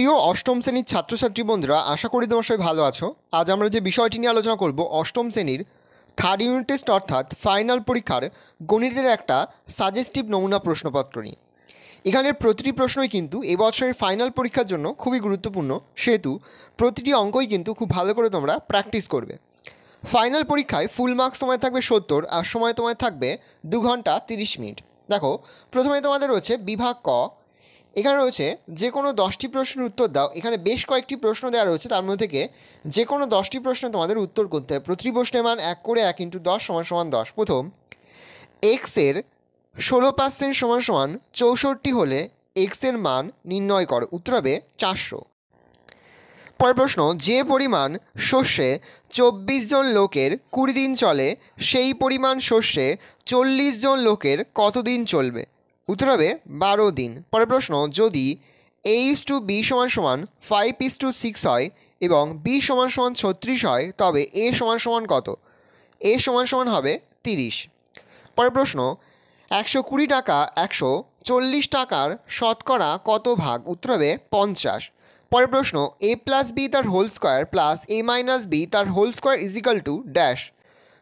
প্রিয় অষ্টম শ্রেণীর ছাত্রছাত্রী বন্ধুরা আশা করি তোমার সবাই ভালো আছো আজ আমরা যে বিষয়টি নিয়ে আলোচনা করব অষ্টম শ্রেণীর থার্ড ইউনিট টেস্ট অর্থাৎ ফাইনাল পরীক্ষার গণিতের একটা সাজেস্টিভ নমুনা প্রশ্নপত্র নিয়ে এখানের প্রতিটি প্রশ্নই কিন্তু এবছরের ফাইনাল পরীক্ষার জন্য খুবই গুরুত্বপূর্ণ সেহেতু প্রতিটি অঙ্কই কিন্তু খুব ভালো করে তোমরা প্র্যাকটিস করবে ফাইনাল পরীক্ষায় ফুল মার্কস সময় থাকবে সত্তর আর সময় তোমায় থাকবে দু ঘন্টা তিরিশ মিনিট দেখো প্রথমে তোমাদের রয়েছে বিভাগ ক এখানে রয়েছে যে কোনো দশটি প্রশ্নের উত্তর দাও এখানে বেশ কয়েকটি প্রশ্ন দেওয়া রয়েছে তার মধ্যে থেকে যে কোনো দশটি প্রশ্নে তোমাদের উত্তর করতে হবে প্রতি প্রশ্নের মান এক করে এক ইন্টু দশ সমান সমান দশ প্রথম এক্সের ষোলো পার্সেন্ট সমান সমান চৌষট্টি হলে এক্সের মান নির্ণয় কর উত্তর হবে চারশো পরের প্রশ্ন যে পরিমাণ শস্যে চব্বিশ জন লোকের কুড়ি দিন চলে সেই পরিমাণ শস্যে চল্লিশ জন লোকের কতদিন চলবে উত্তর হবে বারো দিন পরের প্রশ্ন যদি এ ইস টু বি সমান সমান ফাইভ ইস টু সিক্স হয় এবং বি সমান সমান ছত্রিশ হয় তবে এ সমান সমান কত এ সমান সমান হবে তিরিশ পরের প্রশ্ন একশো কুড়ি টাকা একশো চল্লিশ টাকার শতকরা কত ভাগ উত্তর হবে পঞ্চাশ পরের প্রশ্ন এ প্লাস বি তার whole square plus A minus B তার whole square equal to dash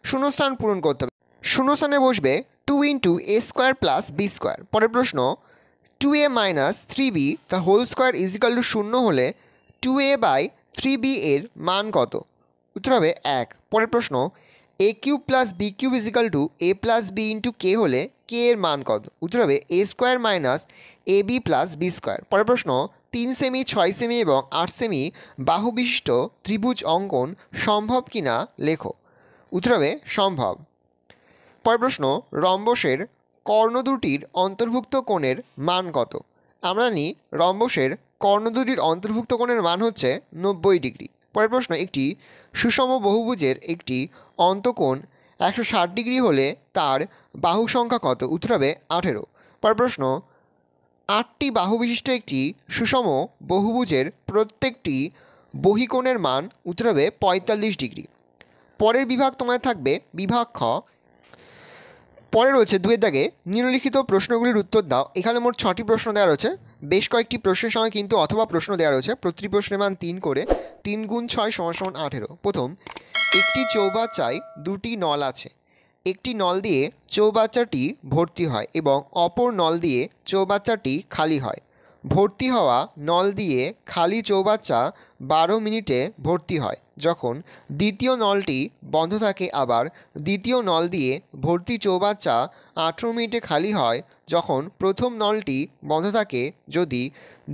শূন্যস্থান পূরণ করতে হবে শূন্যস্থানে বসবে two into A square plus B square পরের প্রশ্ন two A minus three B the whole square equal to শূন্য হলে two A by three B এর মান কত উত্তর হবে এক পরের প্রশ্ন A cube plus B cube equal to A plus B into K হলে কে এর মান কত উত্তর হবে A square minus A B plus B square পরের প্রশ্ন তিন সেমি ছয় সেমি এবং আট সেমি বাহু বিশিষ্ট ত্রিভুজ অঙ্কন সম্ভব কিনা লেখো উত্তর হবে সম্ভব পরের প্রশ্ন রম্বসের কর্ণ দুটির অন্তর্ভুক্ত কোণের মান কত আমরা নিই রম্বসের কর্ণ দুটির অন্তর্ভুক্ত কোণের মান হচ্ছে নব্বই ডিগ্রি পরের প্রশ্ন একটি সুষম বহুভুজের একটি অন্তকোণ একশো ষাট ডিগ্রি হলে তার বাহু সংখ্যা কত উত্তর হবে আঠেরো পরের প্রশ্ন আটটি বাহু বিশিষ্ট একটি সুষম বহুভুজের প্রত্যেকটি বহিকোণের মান উত্তর হবে পঁয়তাল্লিশ ডিগ্রি পরের বিভাগ তোমায় থাকবে বিভাগ খ পরে রয়েছে দুয়ের দাগে নিম্নলিখিত প্রশ্নগুলির উত্তর দাও এখানে মোট ছটি প্রশ্ন দেওয়া রয়েছে বেশ কয়েকটি প্রশ্নের সময় কিন্তু অথবা প্রশ্ন দেওয়া রয়েছে প্রতিটি প্রশ্নের মান তিন করে তিন গুণ ছয় সমান সমান আঠেরো প্রথম একটি চৌবাচ্চায় দুটি নল আছে একটি নল দিয়ে চৌবাচ্চাটি ভর্তি হয় এবং অপর নল দিয়ে চৌবাচ্চাটি খালি হয় ভর্তি হওয়া নল দিয়ে খালি চৌবাচ্চা বারো মিনিটে ভর্তি হয় যখন দ্বিতীয় নলটি বন্ধ থাকে আবার দ্বিতীয় নল দিয়ে ভর্তি চৌবাচ্চা আঠেরো মিনিটে খালি হয় যখন প্রথম নলটি বন্ধ থাকে যদি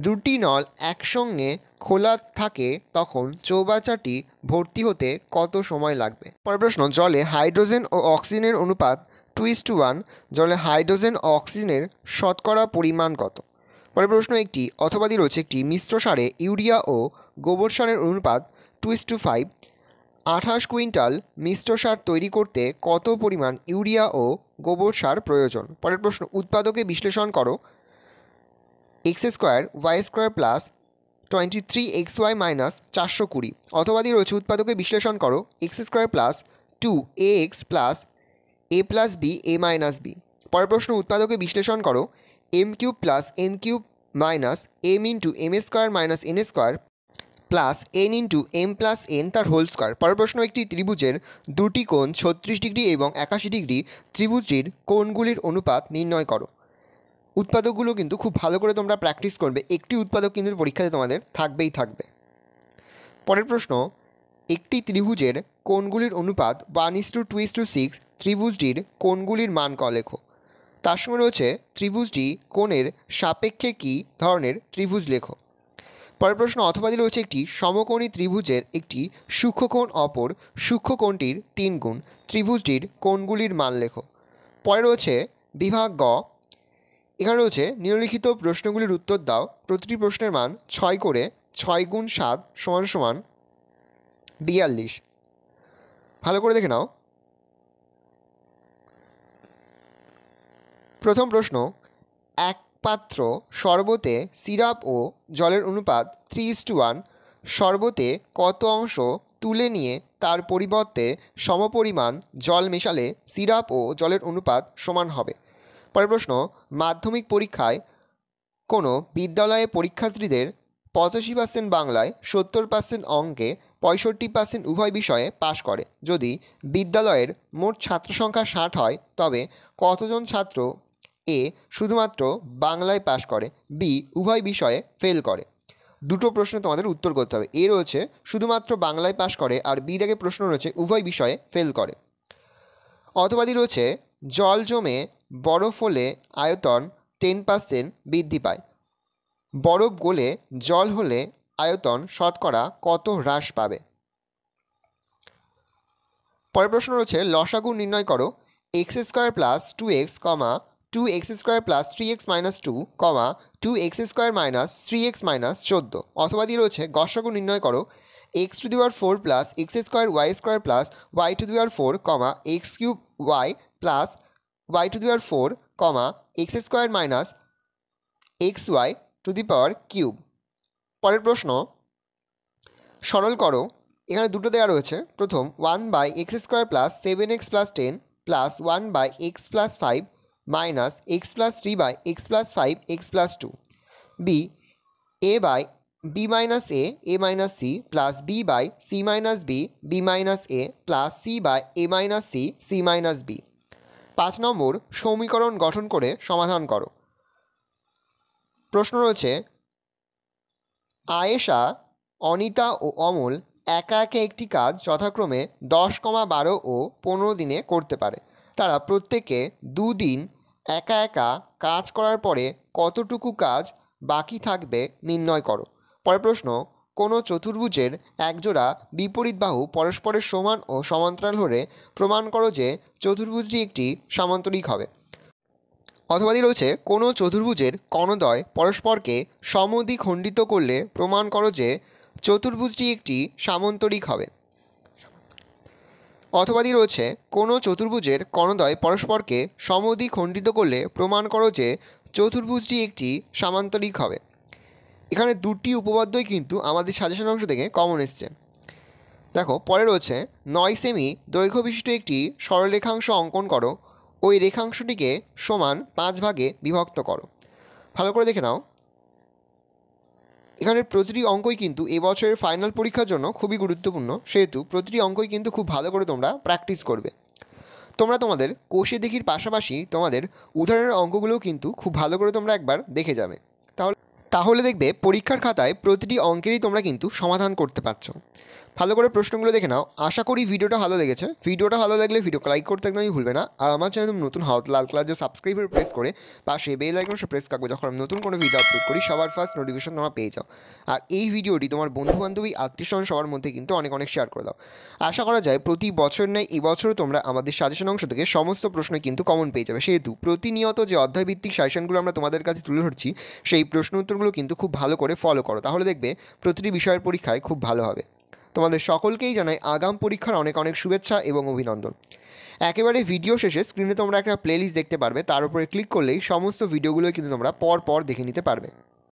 দুটি নল একসঙ্গে খোলা থাকে তখন চৌবাচ্চাটি ভর্তি হতে কত সময় লাগবে পরের প্রশ্ন জলে হাইড্রোজেন ও অক্সিজেনের অনুপাত টু ইস টু ওয়ান জলে হাইড্রোজেন ও অক্সিজেনের শতকরা পরিমাণ কত পরের প্রশ্ন একটি অথবাদি রয়েছে একটি মিশ্র সারে ইউরিয়া ও গোবর সারের অনুপাত টু ইস টু ফাইভ আঠাশ কুইন্টাল মিশ্র সার তৈরি করতে কত পরিমাণ ইউরিয়া ও গোবর সার প্রয়োজন পরের প্রশ্ন উৎপাদকে বিশ্লেষণ করো X square Y square plus twenty three X Y minus চারশো কুড়ি অথবাদি রয়েছে উৎপাদকে বিশ্লেষণ করো X square plus two A X plus A plus B A minus B পরের প্রশ্ন উৎপাদকে বিশ্লেষণ করো M cube plus N cube minus M into M square minus N square plus N into M plus N তার whole square পরের প্রশ্ন একটি ত্রিভুজের দুটি কোণ ছত্রিশ ডিগ্রি এবং একাশি ডিগ্রি ত্রিভুজটির কোণগুলির অনুপাত নির্ণয় করো উৎপাদকগুলো কিন্তু খুব ভালো করে তোমরা প্র্যাকটিস করবে একটি উৎপাদক কিন্তু পরীক্ষাতে তোমাদের থাকবেই থাকবে পরের প্রশ্ন একটি ত্রিভুজের কোণগুলির অনুপাত one is to two is to six ত্রিভুজটির কোণগুলির মান ক লেখো তার সঙ্গে রয়েছে ত্রিভুজটি কোণের সাপেক্ষে কী ধরনের ত্রিভুজ লেখো পরের প্রশ্ন অথবা দিয়ে রয়েছে একটি সমকোণী ত্রিভুজের একটি সূক্ষ্মকোণ অপর সূক্ষ্মকোণটির তিন গুণ ত্রিভুজটির কোণগুলির মান লেখো পরে রয়েছে বিভাগ গ এখানে রয়েছে নিম্নলিখিত প্রশ্নগুলির উত্তর দাও প্রতিটি প্রশ্নের মান ছয় করে ছয় গুণ সাত সমান সমান বিয়াল্লিশ ভালো করে দেখে নাও প্রথম প্রশ্ন এক পাত্র শরবতে সিরাপ ও জলের অনুপাত থ্রি ইস টু ওয়ান শরবতে কত অংশ তুলে নিয়ে তার পরিবর্তে সমপরিমাণ জল মেশালে সিরাপ ও জলের অনুপাত সমান হবে পরের প্রশ্ন মাধ্যমিক পরীক্ষায় কোনো বিদ্যালয়ে পরীক্ষার্থীদের পঁচাশি পার্সেন্ট বাংলায় সত্তর পার্সেন্ট অঙ্কে পঁয়ষট্টি পার্সেন্ট উভয় বিষয়ে পাশ করে যদি বিদ্যালয়ের মোট ছাত্র সংখ্যা ষাট হয় তবে কতজন ছাত্র এ শুধুমাত্র বাংলায় পাশ করে বি উভয় বিষয়ে ফেল করে দুটো প্রশ্নে তোমাদের উত্তর করতে হবে এ রয়েছে শুধুমাত্র বাংলায় পাশ করে আর বি দেখে প্রশ্ন রয়েছে উভয় বিষয়ে ফেল করে অথবাদি রয়েছে জল জমে বরফ হলে আয়তন টেন পার্সেন্ট বৃদ্ধি পায় বরফ গলে জল হলে আয়তন শতকরা কত হ্রাস পাবে পরের প্রশ্ন রয়েছে লসাগু নির্ণয় করো X square plus two X comma two X square plus three X minus two comma two X square minus three X minus চোদ্দ অথবা দিয়ে রয়েছে গর্ষক নির্ণয় করো X to the power four plus X square Y square plus Y to the power four comma X cube Y plus Y to the power four comma X square minus X Y to the power cube পরের প্রশ্ন সরল করো এখানে দুটো দেওয়া রয়েছে প্রথম one by X square plus seven X plus ten plus one by X plus five minus X plus three by X plus five X plus two B A by B minus A A minus C plus B by C minus B B minus A plus C by A minus C C minus B পাঁচ নম্বর সমীকরণ গঠন করে সমাধান করো প্রশ্ন রয়েছে আয়েশা অনিতা ও অমল একা একে একটি কাজ যথাক্রমে দশ কমা বারো ও পনেরো দিনে করতে পারে তারা প্রত্যেকে দুদিন একা একা কাজ করার পরে কতটুকু কাজ বাকি থাকবে নির্ণয় করো পরের প্রশ্ন কোনো চতুর্ভুজের একজোড়া বিপরীত বাহু পরস্পরের সমান ও সমান্তরাল হলে প্রমাণ করো যে চতুর্ভুজটি একটি সামান্তরিক হবে অথবাদি রয়েছে কোনো চতুর্ভুজের কণদয় পরস্পরকে সমদ্বিখণ্ডিত করলে প্রমাণ করো যে চতুর্ভুজটি একটি সামান্তরিক হবে অথবাদি রয়েছে কোনো চতুর্ভুজের কণদয় পরস্পরকে সমদি খণ্ডিত করলে প্রমাণ করো যে চতুর্ভুজটি একটি সামান্তরিক হবে এখানে দুটি উপপাদ্যই কিন্তু আমাদের সাজেশন অংশ থেকে কমন এসছে দেখো পরে রয়েছে নয় সেমি দৈর্ঘ্য বিশিষ্ট একটি সরলরেখাংশ অঙ্কন করো ওই রেখাংশটিকে সমান পাঁচ ভাগে বিভক্ত করো ভালো করে দেখে নাও এখানের প্রতিটি অঙ্কই কিন্তু এবছরের ফাইনাল পরীক্ষার জন্য খুবই গুরুত্বপূর্ণ সেহেতু প্রতিটি অঙ্কই কিন্তু খুব ভালো করে তোমরা প্র্যাকটিস করবে তোমরা তোমাদের কোষে দেখির পাশাপাশি তোমাদের উদাহরণের অঙ্কগুলোও কিন্তু খুব ভালো করে তোমরা একবার দেখে যাবে তাহলে তাহলে দেখবে পরীক্ষার খাতায় প্রতিটি অঙ্কেরই তোমরা কিন্তু সমাধান করতে পারছো ভালো করে প্রশ্নগুলো দেখে নাও আশা করি ভিডিওটা ভালো লেগেছে ভিডিওটা ভালো লাগলে ভিডিও লাইক করতে একদমই ভুলবে না আর আমার চ্যানেল নতুন হাউ লাল কালার যে সাবস্ক্রাইবার প্রেস করে পাশে বেল আইকন সে প্রেস থাকবে যখন আমি নতুন কোনো ভিডিও আপলোড করি সবার ফার্স্ট নোটিফিকেশন তোমরা পেয়ে যাও আর এই ভিডিওটি তোমার বন্ধু বান্ধবী আত্মীয় স্বজন সবার মধ্যে কিন্তু অনেক অনেক শেয়ার করে দাও আশা করা যায় প্রতি বছর নয় এবছর তোমরা আমাদের সাজেশন অংশ থেকে সমস্ত প্রশ্ন কিন্তু কমন পেয়ে যাবে সেহেতু প্রতিনিয়ত যে অধ্যায়ভিত্তিক সাজেশনগুলো আমরা তোমাদের কাছে তুলে ধরছি সেই প্রশ্ন উত্তরগুলো কিন্তু খুব ভালো করে ফলো করো তাহলে দেখবে প্রতিটি বিষয়ের পরীক্ষায় খুব ভালো হবে তোমাদের সকলকেই জানাই আগাম পরীক্ষার অনেক অনেক শুভেচ্ছা এবং অভিনন্দন একেবারে ভিডিও শেষে স্ক্রিনে তোমরা একটা প্লেলিস্ট দেখতে পারবে তার উপরে ক্লিক করলেই সমস্ত ভিডিওগুলোই কিন্তু তোমরা পর পর দেখে নিতে পারবে